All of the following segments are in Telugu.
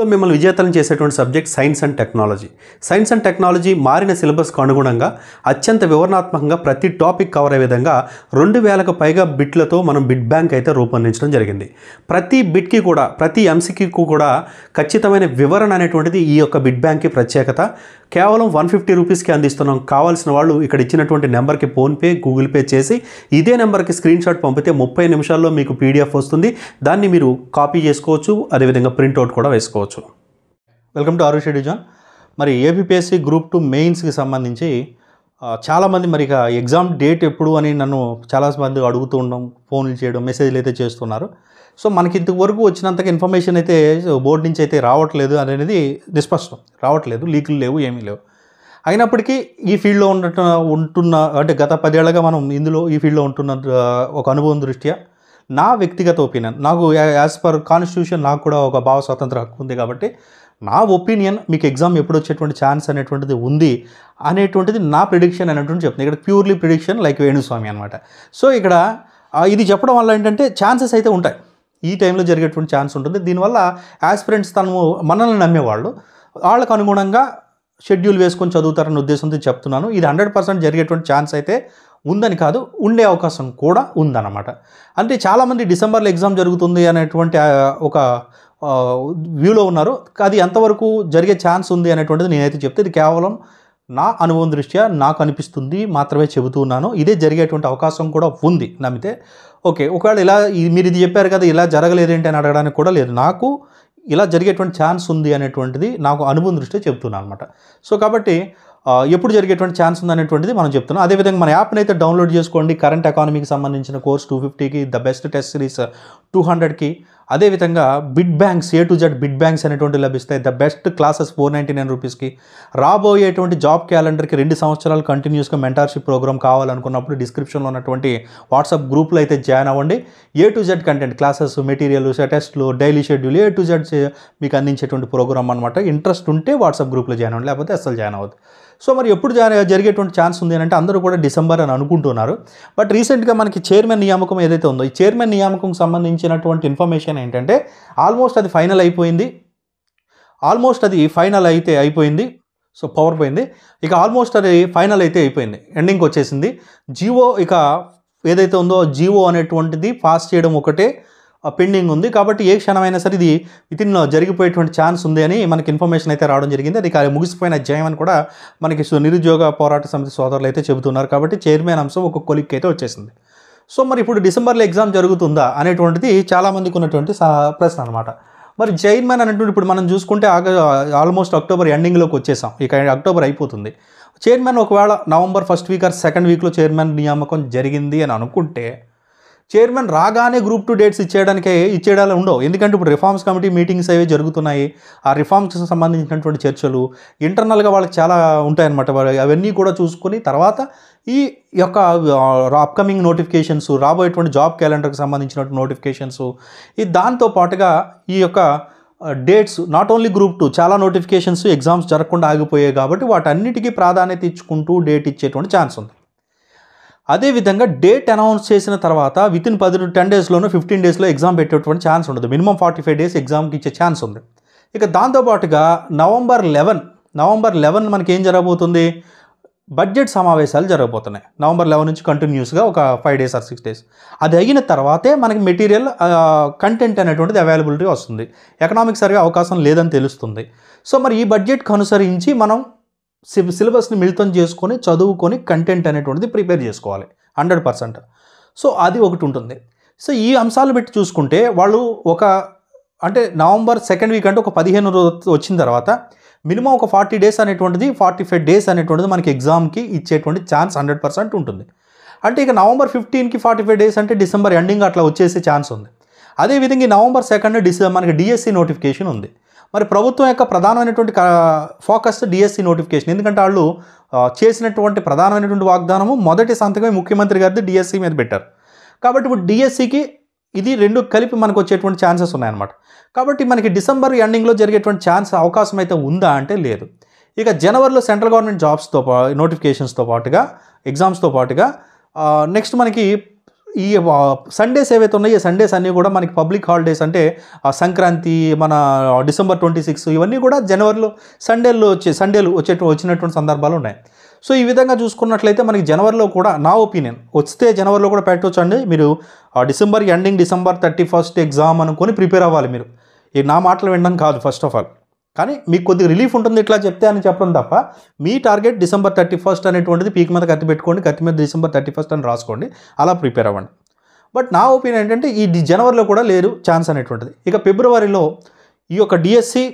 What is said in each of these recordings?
లో మిమ్మల్ని విజేతలను చేసేటువంటి subject science and technology science and technology మారిన సిలబస్కు అనుగుణంగా అత్యంత వివరణాత్మకంగా ప్రతి టాపిక్ కవర్ అయ్యే విధంగా రెండు వేలకు పైగా బిట్లతో మనం బిట్ బ్యాంక్ అయితే రూపొందించడం జరిగింది ప్రతి బిట్కి కూడా ప్రతి అంశకి కూడా ఖచ్చితమైన వివరణ అనేటువంటిది ఈ యొక్క బిట్ బ్యాంక్కి ప్రత్యేకత కేవలం వన్ ఫిఫ్టీ రూపీస్కి అందిస్తున్నాం కావాల్సిన వాళ్ళు ఇక్కడ ఇచ్చినటువంటి నెంబర్కి ఫోన్పే గూగుల్ పే చేసి ఇదే నెంబర్కి స్క్రీన్ షాట్ పంపితే ముప్పై నిమిషాల్లో మీకు పీడిఎఫ్ వస్తుంది దాన్ని మీరు కాపీ చేసుకోవచ్చు అదేవిధంగా ప్రింట్అవుట్ కూడా వేసుకోవచ్చు చేసుకోవచ్చు వెల్కమ్ టు ఆరుషి డిజాన్ మరి ఏపీపీఎస్సీ గ్రూప్ టూ మెయిన్స్కి సంబంధించి చాలామంది మరి ఇక ఎగ్జామ్ డేట్ ఎప్పుడు అని నన్ను చాలామంది అడుగుతూ ఉండడం ఫోన్లు చేయడం మెసేజ్లు అయితే చేస్తున్నారు సో మనకి ఇంతవరకు వచ్చినంతగా ఇన్ఫర్మేషన్ అయితే బోర్డు నుంచి అయితే రావట్లేదు అనేది నిస్పష్టం రావట్లేదు లీకులు లేవు ఏమీ లేవు అయినప్పటికీ ఈ ఫీల్డ్లో ఉన్నట్టు ఉంటున్న అంటే గత పదేళ్లగా మనం ఇందులో ఈ ఫీల్డ్లో ఉంటున్న ఒక అనుభవం దృష్ట్యా నా వ్యక్తిగత ఒపీనియన్ నాకు యాజ్ పర్ కాన్స్టిట్యూషన్ నాకు కూడా ఒక భావ స్వాతంత్ర హక్కు ఉంది కాబట్టి నా ఒపీనియన్ మీకు ఎగ్జామ్ ఎప్పుడు వచ్చేటువంటి ఛాన్స్ అనేటువంటిది ఉంది అనేటువంటిది నా ప్రిడిక్షన్ అనేటువంటి చెప్తుంది ఇక్కడ ప్యూర్లీ ప్రిడిక్షన్ లైక్ వేణుస్వామి అనమాట సో ఇక్కడ ఇది చెప్పడం వల్ల ఏంటంటే ఛాన్సెస్ అయితే ఉంటాయి ఈ టైంలో జరిగేటువంటి ఛాన్స్ ఉంటుంది దీనివల్ల యాస్పిరెంట్స్ తను మనల్ని నమ్మేవాళ్ళు వాళ్ళకు అనుగుణంగా షెడ్యూల్ వేసుకొని చదువుతారన్న ఉద్దేశంతో చెప్తున్నాను ఇది హండ్రెడ్ పర్సెంట్ జరిగేటువంటి ఛాన్స్ అయితే ఉందని కాదు ఉండే అవకాశం కూడా ఉందన్నమాట అంటే చాలామంది డిసెంబర్లో ఎగ్జామ్ జరుగుతుంది అనేటువంటి ఒక వ్యూలో ఉన్నారు అది ఎంతవరకు జరిగే ఛాన్స్ ఉంది అనేటువంటిది నేనైతే చెప్తే ఇది కేవలం నా అనుభవం దృష్ట్యా నాకు అనిపిస్తుంది మాత్రమే చెబుతున్నాను ఇదే జరిగేటువంటి అవకాశం కూడా ఉంది నమ్మితే ఓకే ఒకవేళ ఇలా మీరు ఇది చెప్పారు కదా ఇలా జరగలేదేంటి అని అడగడానికి కూడా లేదు నాకు ఇలా జరిగేటువంటి ఛాన్స్ ఉంది అనేటువంటిది నాకు అనుభవం దృష్ట్యా చెబుతున్నాను అనమాట సో కాబట్టి ఎప్పుడు జరిగేటువంటి ఛాన్స్ ఉందనేటువంటిది మనం చెప్తున్నాం అదేవిధంగా మన యాప్ని అయితే డౌన్లోడ్ చేసుకోండి కరెంట్ ఎకానమీకి సంబంధించిన కోర్స్ టూ ఫిఫ్టీకి the best test series two హండ్రెడ్కి అదేవిధంగా bit banks A to Z bit banks అనేటువంటి లభిస్తాయి the best classes four ninety nine రూపీస్కి రాబోయేటువంటి జాబ్ క్యాలెండర్కి రెండు సంవత్సరాలు కంటిన్యూస్గా మెంటార్షిప్ ప్రోగ్రామ్ కావాలనుకున్నప్పుడు డిస్క్రిప్షన్లో ఉన్నటువంటి వాట్సాప్ గ్రూప్లో అయితే జాయిన్ అవ్వండి A to Z content classes material టెస్ట్లు daily schedule A to Z మీకు అందించేటువంటి ప్రోగ్రామ్ అనమాట ఇంట్రెస్ట్ ఉంటే వాట్సాప్ గ్రూప్లో జాయిన్ అవ్వండి లేకపోతే అసలు జాయిన్ అవ్వద్దు సో మరి ఎప్పుడు జరిగేటువంటి ఛాన్స్ ఉంది అంటే అందరూ కూడా డిసెంబర్ అని అనుకుంటున్నారు బట్ రీసెంట్గా మనకి చైర్మన్ నియామకం ఏదైతే ఉందో ఈ చైర్మన్ నియామకం సంబంధించినటువంటి ఇన్ఫర్మేషన్ క్వశ్చన్ ఏంటంటే ఆల్మోస్ట్ అది ఫైనల్ అయిపోయింది ఆల్మోస్ట్ అది ఫైనల్ అయితే అయిపోయింది సో పవర్ పోయింది ఇక ఆల్మోస్ట్ అది ఫైనల్ అయితే అయిపోయింది ఎండింగ్కి వచ్చేసింది జివో ఇక ఏదైతే ఉందో జివో అనేటువంటిది పాస్ చేయడం ఒకటే పెండింగ్ ఉంది కాబట్టి ఏ క్షణమైనా సరే ఇది ఇతిన్ జరిగిపోయేటువంటి ఛాన్స్ ఉంది అని మనకి ఇన్ఫర్మేషన్ అయితే రావడం జరిగింది అది కానీ ముగిసిపోయిన జయం అని కూడా మనకి నిరుద్యోగ పోరాట సమితి సోదరులు అయితే చెబుతున్నారు కాబట్టి చైర్మన్ అంశం ఒక కొలిక్ అయితే వచ్చేసింది సో మరి ఇప్పుడు డిసెంబర్లో ఎగ్జామ్ జరుగుతుందా అనేటువంటిది చాలామందికి ఉన్నటువంటి ప్రశ్న అనమాట మరి జైన్ మ్యాన్ అనేటువంటి ఇప్పుడు మనం చూసుకుంటే ఆగ ఆల్మోస్ట్ అక్టోబర్ ఎండింగ్లోకి వచ్చేసాం ఇక అక్టోబర్ అయిపోతుంది చైర్మన్ ఒకవేళ November first week or second వీక్లో చైర్మన్ నియామకం జరిగింది అని అనుకుంటే చైర్మన్ రాగానే గ్రూప్ టూ డేట్స్ ఇచ్చేయడానికే ఇచ్చేయడాలు ఉండవు ఎందుకంటే ఇప్పుడు రిఫార్మ్స్ కమిటీ మీటింగ్స్ అవి జరుగుతున్నాయి ఆ రిఫార్మ్స్ సంబంధించినటువంటి చర్చలు ఇంటర్నల్గా వాళ్ళకి చాలా ఉంటాయన్నమాట అవన్నీ కూడా చూసుకొని తర్వాత ఈ యొక్క అప్కమింగ్ నోటిఫికేషన్స్ రాబోయేటువంటి జాబ్ క్యాలెండర్కి సంబంధించిన నోటిఫికేషన్స్ ఈ దాంతో పాటుగా ఈ యొక్క dates not only group two చాలా నోటిఫికేషన్స్ ఎగ్జామ్స్ జరగకుండా ఆగిపోయాయి కాబట్టి వాటన్నిటికీ ప్రాధాన్యత ఇచ్చుకుంటూ డేట్ ఇచ్చేటువంటి ఛాన్స్ ఉంది అదేవిధంగా డేట్ అనౌన్స్ చేసిన తర్వాత విత్ ఇన్ పది టెన్ డేస్లోనూ ఫిఫ్టీన్ డేస్లో ఎగ్జామ్ పెట్టేటువంటి ఛాన్స్ ఉండదు మినిమం ఫార్టీ ఫైవ్ డేస్ ఎగ్జామ్కి ఇచ్చే ఛాన్స్ ఉంది ఇక దాంతోపాటుగా నవంబర్ లెవెన్ నవంబర్ లెవెన్ మనకి ఏం జరగబోతుంది బడ్జెట్ సమావేశాలు జరగబోతున్నాయి నవంబర్ లెవెన్ నుంచి కంటిన్యూస్గా ఒక five days or six days అది అయిన తర్వాతే మనకి మెటీరియల్ కంటెంట్ అనేటువంటిది అవైలబిలిటీ వస్తుంది ఎకనామిక్ సర్వే అవకాశం లేదని తెలుస్తుంది సో మరి ఈ బడ్జెట్కి అనుసరించి మనం సిలబస్ని మిళితం చేసుకొని చదువుకొని కంటెంట్ అనేటువంటిది ప్రిపేర్ చేసుకోవాలి హండ్రెడ్ పర్సెంట్ సో అది ఒకటి ఉంటుంది సో ఈ అంశాలు పెట్టి చూసుకుంటే వాళ్ళు ఒక అంటే నవంబర్ సెకండ్ వీక్ అంటే ఒక పదిహేను రోజు వచ్చిన తర్వాత మినిమం ఒక ఫార్టీ డేస్ అనేటువంటిది ఫార్టీ ఫైవ్ డేస్ అనేటువంటిది మనకి ఎగ్జామ్కి ఇచ్చేటువంటి ఛాన్స్ హండ్రెడ్ పర్సెంట్ ఉంటుంది అంటే ఇక నవంబర్ ఫిఫ్టీన్కి ఫార్టీ ఫైవ్ డేస్ అంటే డిసెంబర్ ఎండింగ్ అట్లా వచ్చేసే ఛాన్స్ ఉంది అదేవిధంగా ఈ నవంబర్ సెకండ్ డిసె మనకి డిఎస్సి నోటిఫికేషన్ ఉంది మరి ప్రభుత్వం యొక్క ప్రధానమైనటువంటి ఫోకస్ డిఎస్సి నోటిఫికేషన్ ఎందుకంటే వాళ్ళు చేసినటువంటి ప్రధానమైనటువంటి వాగ్దానము మొదటి సంతకమే ముఖ్యమంత్రి గారిది డిఎస్సి మీద పెట్టారు కాబట్టి ఇప్పుడు డిఎస్సికి ఇది రెండు కలిపి మనకు వచ్చేటువంటి ఛాన్సెస్ ఉన్నాయన్నమాట కాబట్టి మనకి డిసెంబర్ ఎండింగ్లో జరిగేటువంటి ఛాన్స్ అవకాశం అయితే ఉందా అంటే లేదు ఇక జనవరిలో సెంట్రల్ గవర్నమెంట్ జాబ్స్తో పా నోటిఫికేషన్స్తో పాటుగా ఎగ్జామ్స్తో పాటుగా నెక్స్ట్ మనకి ఈ సండేస్ ఏవైతే ఉన్నాయో ఈ సండేస్ అన్నీ కూడా మనకి పబ్లిక్ హాలిడేస్ అంటే సంక్రాంతి మన డిసెంబర్ ట్వంటీ సిక్స్ ఇవన్నీ కూడా జనవరిలో సండేల్లో వచ్చే సండేలు వచ్చే వచ్చినటువంటి సందర్భాలు ఉన్నాయి సో ఈ విధంగా చూసుకున్నట్లయితే మనకి జనవరిలో కూడా నా ఒపీనియన్ వస్తే జనవరిలో కూడా పెట్టవచ్చు అండి మీరు December ending December thirty first exam అనుకొని ప్రిపేర్ అవ్వాలి మీరు ఈ నా మాటలు వినడం కాదు ఫస్ట్ ఆఫ్ ఆల్ కానీ మీకు కొద్దిగా రిలీఫ్ ఉంటుంది ఇట్లా చెప్తే అని చెప్పడం తప్ప మీ టార్గెట్ డిసెంబర్ థర్టీ ఫస్ట్ అనేటువంటిది పీక్ మీద కత్తి పెట్టుకోండి కత్తి మీద డిసెంబర్ థర్టీ ఫస్ట్ అని రాసుకోండి అలా ప్రిపేర్ అవ్వండి బట్ నా ఒపీనియన్ ఏంటంటే ఈ జనవరిలో కూడా లేరు ఛాన్స్ అనేటువంటిది ఇక ఫిబ్రవరిలో ఈ యొక్క డిఎస్సి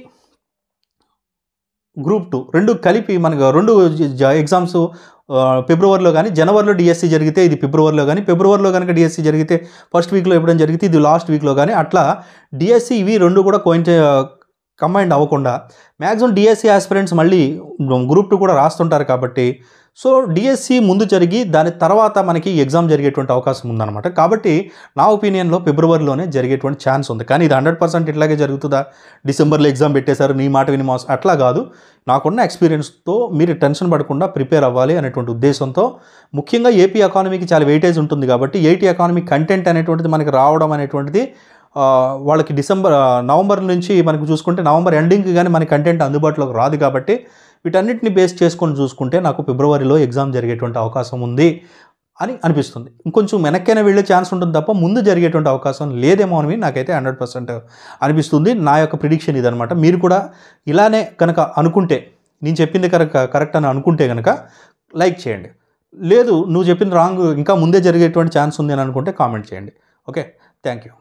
గ్రూప్ టూ రెండు కలిపి మనకు రెండు ఎగ్జామ్స్ ఫిబ్రవరిలో కానీ జనవరిలో డిఎస్సి జరిగితే ఇది ఫిబ్రవరిలో కానీ ఫిబ్రవరిలో కనుక డిఎస్సి జరిగితే ఫస్ట్ వీక్లో ఇవ్వడం జరిగితే ఇది లాస్ట్ వీక్లో కానీ అట్లా డిఎస్సి ఇవి రెండు కూడా కోయిన్ కంబైండ్ అవ్వకుండా మ్యాక్సిమం డిఎస్సి ఆస్పిరెంట్స్ మళ్ళీ గ్రూప్ టూ కూడా రాస్తుంటారు కాబట్టి సో డిఎస్సి e ముందు జరిగి దాని తర్వాత మనకి ఎగ్జామ్ జరిగేటువంటి అవకాశం ఉందన్నమాట కాబట్టి నా ఒపీనియన్లో ఫిబ్రవరిలోనే జరిగేటువంటి ఛాన్స్ ఉంది కానీ ఇది హండ్రెడ్ పర్సెంట్ ఇట్లాగే జరుగుతుందా డిసెంబర్లో ఎగ్జామ్ పెట్టేశారు నీ మాట విని మాస్ అట్లా కాదు నాకున్న ఎక్స్పీరియన్స్తో మీరు టెన్షన్ పడకుండా ప్రిపేర్ అవ్వాలి అనేటువంటి ఉద్దేశంతో ముఖ్యంగా ఏపీ ఎకానమీకి చాలా వెయిటేజ్ ఉంటుంది కాబట్టి ఏటీ ఎకానమీ కంటెంట్ అనేటువంటిది మనకి రావడం అనేటువంటిది వాళ్ళకి డిసెంబర్ నవంబర్ నుంచి మనకు చూసుకుంటే నవంబర్ ఎండింగ్ కానీ మన కంటెంట్ అందుబాటులోకి రాదు కాబట్టి వీటన్నిటిని బేస్ చేసుకొని చూసుకుంటే నాకు ఫిబ్రవరిలో ఎగ్జామ్ జరిగేటువంటి అవకాశం ఉంది అని అనిపిస్తుంది ఇంకొంచెం వెనక్కైనా వెళ్ళే ఛాన్స్ ఉంటుంది తప్ప ముందు జరిగేటువంటి అవకాశం లేదేమో అని నాకైతే హండ్రెడ్ పర్సెంట్ అనిపిస్తుంది నా యొక్క ప్రిడిక్షన్ ఇదనమాట మీరు కూడా ఇలానే కనుక అనుకుంటే నేను చెప్పింది కనుక కరెక్ట్ అని అనుకుంటే కనుక లైక్ చేయండి లేదు నువ్వు చెప్పిన రాంగ్ ఇంకా ముందే జరిగేటువంటి ఛాన్స్ ఉంది అని అనుకుంటే కామెంట్ చేయండి ఓకే థ్యాంక్ యూ